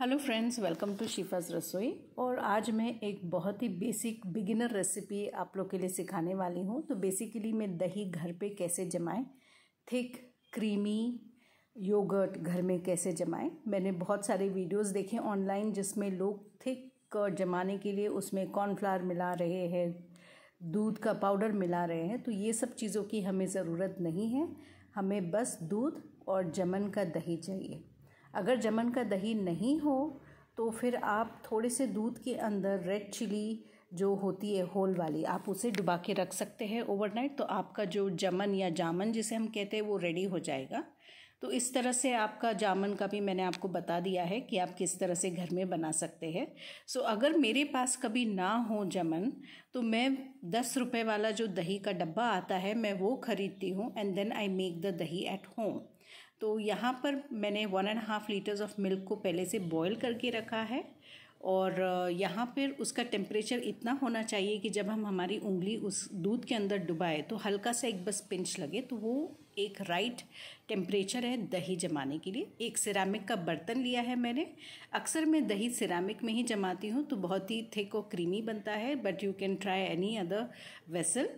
hello friends welcome to Shifa's रसोई और आज मैं एक बहुत ही बेसिक बिगिनर रेसिपी आप लोग के लिए सिखाने वाली हूँ तो बेसिकली मैं दही घर पे कैसे जमाएं थिक क्रीमी योगर्ट घर में कैसे जमाएं मैंने बहुत सारे वीडियोस देखे ऑनलाइन जिसमें लोग थिक जमाने के लिए उसमें कॉर्नफ्लावर मिला रहे हैं दूध का पाउडर मिला रहे हैं तो ये सब चीज़ों की हमें ज़रूरत नहीं है हमें बस दूध और जमन का दही चाहिए अगर जमन का दही नहीं हो तो फिर आप थोड़े से दूध के अंदर रेड चिली जो होती है होल वाली आप उसे डुबा के रख सकते हैं ओवरनाइट तो आपका जो जमन या जामन जिसे हम कहते हैं वो रेडी हो जाएगा तो इस तरह से आपका जामन का भी मैंने आपको बता दिया है कि आप किस तरह से घर में बना सकते हैं सो अगर मेरे पास कभी ना हो जमन तो मैं दस रुपये वाला जो दही का डब्बा आता है मैं वो ख़रीदती हूँ and then I make the dahi at home तो यहाँ पर मैंने one and half litres of milk को पहले से बॉयल करके रखा है और यहाँ पर उसका टेम्परेचर इतना होना चाहिए कि जब हम हमारी उंगली उस दूध के अंदर डुबाए तो हल्का सा एक बस पिंच लगे तो वो एक राइट टेम्परेचर है दही जमाने के लिए एक सिरामिक का बर्तन लिया है मैंने अक्सर मैं दही सिरामिक में ही जमाती हूँ तो बहुत ही थिक और क्रीमी बनता है but you can try any other vessel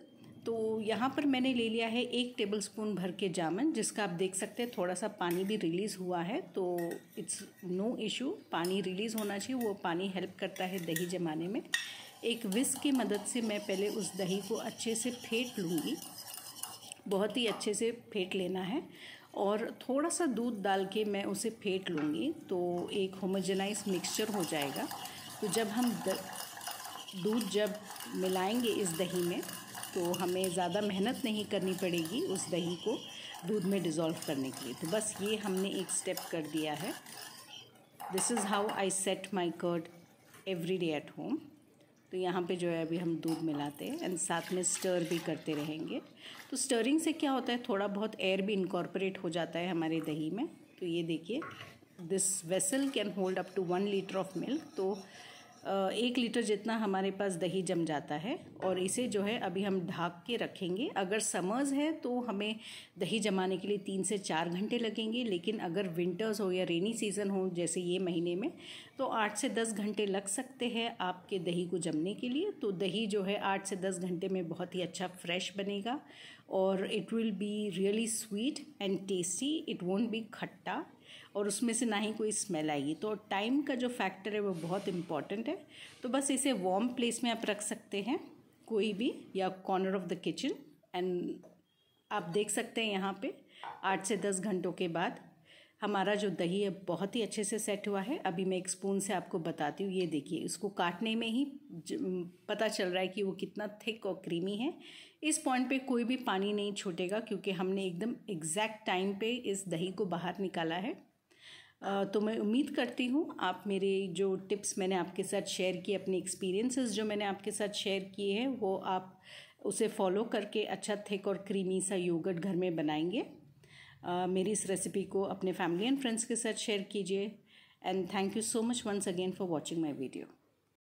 तो यहाँ पर मैंने ले लिया है एक टेबल स्पून भर के जामन जिसका आप देख सकते हैं थोड़ा सा पानी भी रिलीज़ हुआ है तो इट्स नो इशू पानी रिलीज़ होना चाहिए वो पानी हेल्प करता है दही जमाने में एक विस्क की मदद से मैं पहले उस दही को अच्छे से फेंट लूँगी बहुत ही अच्छे से फेंट लेना है और थोड़ा सा दूध डाल के मैं उसे फेंट लूँगी तो एक होमोजेनाइज मिक्सचर हो जाएगा तो जब हम दूध जब मिलाएंगे इस दही में तो हमें ज़्यादा मेहनत नहीं करनी पड़ेगी उस दही को दूध में डिज़ोल्व करने के लिए तो बस ये हमने एक स्टेप कर दिया है this is how I set my curd every day at home तो यहाँ पे जो है अभी हम दूध मिलाते हैं एंड साथ में स्टर भी करते रहेंगे तो स्टरिंग से क्या होता है थोड़ा बहुत एयर भी इनकॉर्पोरेट हो जाता है हमारे दही में तो ये देखिए this vessel can hold up to one litre of milk तो एक लीटर जितना हमारे पास दही जम जाता है और इसे जो है अभी हम ढाक के रखेंगे अगर समर्स है तो हमें दही जमाने के लिए तीन से चार घंटे लगेंगे लेकिन अगर विंटर्स हो या रेनी सीज़न हो जैसे ये महीने में तो आठ से दस घंटे लग सकते हैं आपके दही को जमने के लिए तो दही जो है आठ से दस घंटे में बहुत ही अच्छा फ्रेश बनेगा और it will be really sweet and tasty it won't be khatta और उसमें से ना ही कोई स्मेल आएगी तो टाइम का जो फैक्टर है वो बहुत इम्पॉर्टेंट है तो बस इसे वार्म प्लेस में आप रख सकते हैं कोई भी या corner of the kitchen and आप देख सकते हैं यहाँ पे आठ से दस घंटों के बाद हमारा जो दही है बहुत ही अच्छे से सेट हुआ है अभी मैं एक स्पून से आपको बताती हूँ ये देखिए इसको काटने में ही पता चल रहा है कि वो कितना थिक और क्रीमी है इस पॉइंट पे कोई भी पानी नहीं छूटेगा क्योंकि हमने एकदम एग्जैक्ट टाइम पे इस दही को बाहर निकाला है तो मैं उम्मीद करती हूँ आप मेरे जो टिप्स मैंने आपके साथ शेयर किए अपने एक्सपीरियंसेस जो मैंने आपके साथ शेयर किए हैं वो आप उसे फॉलो करके अच्छा थिक और क्रीमी सा योगर्ट घर में बनाएंगे मेरी इस रेसिपी को अपने फैमिली एंड फ्रेंड्स के साथ शेयर कीजिए and thank you so much once again for watching my video